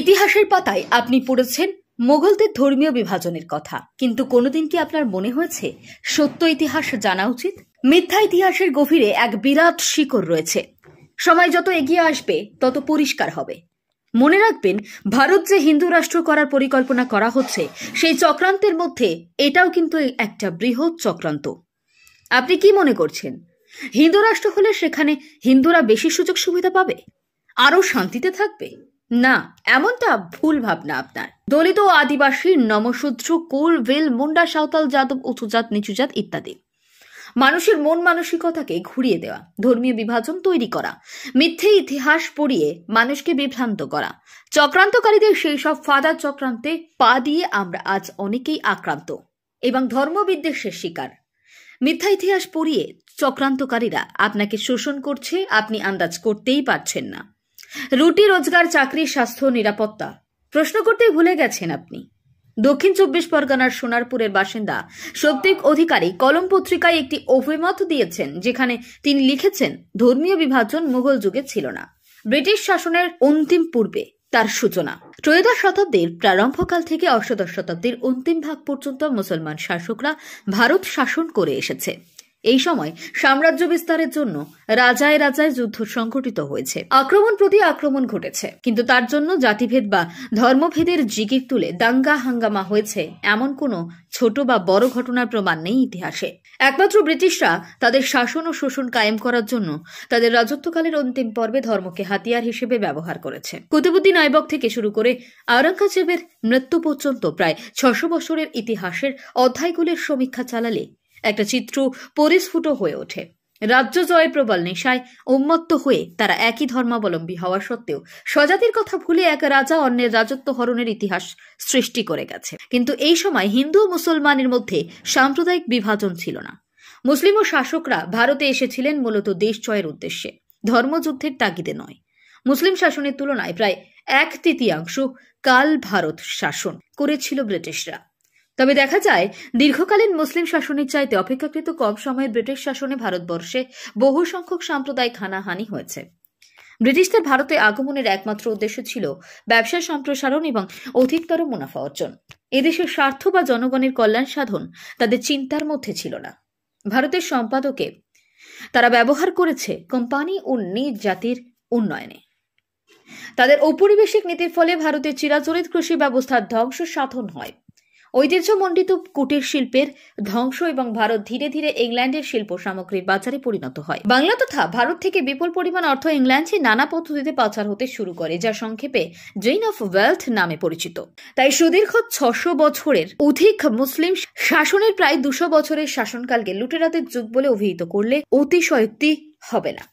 ইতিহাসের পাতায় আপনি পড়েছেন মোগলদের ধর্মীয় বিভাজনের কথা কিন্তু কোনোদিন কি আপনার মনে হয়েছে সত্য ইতিহাস জানা উচিত মিথ্যা ইতিহাসের গভীরে এক বিরাট শিকড় রয়েছে সময় যত এগিয়ে আসবে তত পরিষ্কার হবে মনে রাখবেন ভারত যে হিন্দু রাষ্ট্র করার পরিকল্পনা করা হচ্ছে সেই চক্রান্তের মধ্যে এটাও কিন্তু একটা বৃহৎ চক্রান্ত আপনি কি মনে করছেন হিন্দু রাষ্ট্র হলে সেখানে হিন্দুরা বেশি সুযোগ সুবিধা পাবে আরও শান্তিতে থাকবে না এমনটা ভুল ভাবনা আপনার দলিত আদিবাসী নমশূদ্র কুল ভেল মুন্ডা সাঁওতাল যাদব উঁচুজাত নিচুজাত ইত্যাদি মানুষের মন মানসিকতাকে ঘুরিয়ে দেওয়া ধর্মীয় বিভাজন তৈরি করা মিথ্যে ইতিহাস পড়িয়ে মানুষকে বিভ্রান্ত করা চক্রান্তকারীদের সেই সব ফাদার চক্রান্তে পা দিয়ে আমরা আজ অনেকেই আক্রান্ত এবং ধর্মবিদ্বেষের শিকার মিথ্যা ইতিহাস পড়িয়ে চক্রান্তকারীরা আপনাকে শোষণ করছে আপনি আন্দাজ করতেই পারছেন না রুটি রোজগার চাকরি স্বাস্থ্য নিরাপত্তা প্রশ্ন করতেই ভুলে গেছেন আপনি দক্ষিণ চব্বিশ পরগনার সোনারপুরের বাসিন্দা সৌপ্তিক অধিকারী কলম পত্রিকায় একটি অভিমত দিয়েছেন যেখানে তিনি লিখেছেন ধর্মীয় বিভাজন মুঘল যুগে ছিল না ব্রিটিশ শাসনের অন্তিম পূর্বে তার সূচনা ত্রয়োদশ শতাব্দীর প্রারম্ভকাল থেকে অষ্টদশ শতাব্দীর অন্তিম ভাগ পর্যন্ত মুসলমান শাসকরা ভারত শাসন করে এসেছে এই সময় সাম্রাজ্য বিস্তারের জন্য রাজায় রাজায় যুদ্ধ সংঘটিত হয়েছে আক্রমণ প্রতি আক্রমণ ঘটেছে কিন্তু তার জন্য জাতিভেদ বা ধর্মভেদের জিগির তুলে দাঙ্গা হাঙ্গামা হয়েছে এমন কোনো ছোট বা বড় ঘটনার প্রমাণ নেই ইতিহাসে একমাত্র ব্রিটিশরা তাদের শাসন ও শোষণ কায়েম করার জন্য তাদের রাজত্বকালের অন্তিম পর্বে ধর্মকে হাতিয়ার হিসেবে ব্যবহার করেছে কুতুবুদ্দিন আইবক থেকে শুরু করে আওরঙ্গজেবের মৃত্যু পর্যন্ত প্রায় ছশো বছরের ইতিহাসের অধ্যায়গুলির সমীক্ষা চালালে একটা চিত্র পরিস্ফুট হয়ে ওঠে রাজ্য জয় প্রবল নেশায় উন্মত্ত হয়ে তারা একই ধর্মাবলম্বী হওয়া সত্ত্বেও স্বজাতির কথা ভুলে এক রাজা অন্যের রাজত্ব হরণের ইতিহাস সৃষ্টি করে গেছে কিন্তু এই সময় হিন্দু মুসলমানের মধ্যে সাম্প্রদায়িক বিভাজন ছিল না মুসলিম ও শাসকরা ভারতে এসেছিলেন মূলত দেশ জয়ের উদ্দেশ্যে ধর্মযুদ্ধের তাগিদে নয় মুসলিম শাসনের তুলনায় প্রায় এক তৃতীয়াংশ কাল ভারত শাসন করেছিল ব্রিটিশরা তবে দেখা যায় দীর্ঘকালীন মুসলিম শাসনের চাইতে অপেক্ষাকৃত কম সময়ে ব্রিটিশ শাসনে ভারতবর্ষে বহু সংখ্যক সাম্প্রদায়িক হানাহানি হয়েছে ব্রিটিশদের ভারতে আগমনের একমাত্র উদ্দেশ্য ছিল ব্যবসা সম্প্রসারণ এবং অধিকতর মুনাফা অর্জন এদেশের স্বার্থ বা জনগণের কল্যাণ সাধন তাদের চিন্তার মধ্যে ছিল না ভারতের সম্পাদকে তারা ব্যবহার করেছে কোম্পানি ও নিজ জাতির উন্নয়নে তাদের ঔপনিবেশিক নীতির ফলে ভারতের চিরাচরিত কৃষি ব্যবস্থার ধ্বংস সাধন হয় ঐতিহ্যমণ্ডিত কুটির শিল্পের ধ্বংস এবং ভারত ধীরে ধীরে ইংল্যান্ডের শিল্প সামগ্রীর বাজারে পরিণত হয় বাংলা তথা ভারত থেকে বিপুল পরিমাণ অর্থ ইংল্যান্ডে নানা পদ্ধতিতে পাচার হতে শুরু করে যা সংক্ষেপে জেইন অফ ওয়েলথ নামে পরিচিত তাই সুদীর্ঘ ছশো বছরের অধিক মুসলিম শাসনের প্রায় দুশো বছরের শাসনকালকে লুটেরাদের যুগ বলে অভিহিত করলে অতিশয়ক্তি হবে না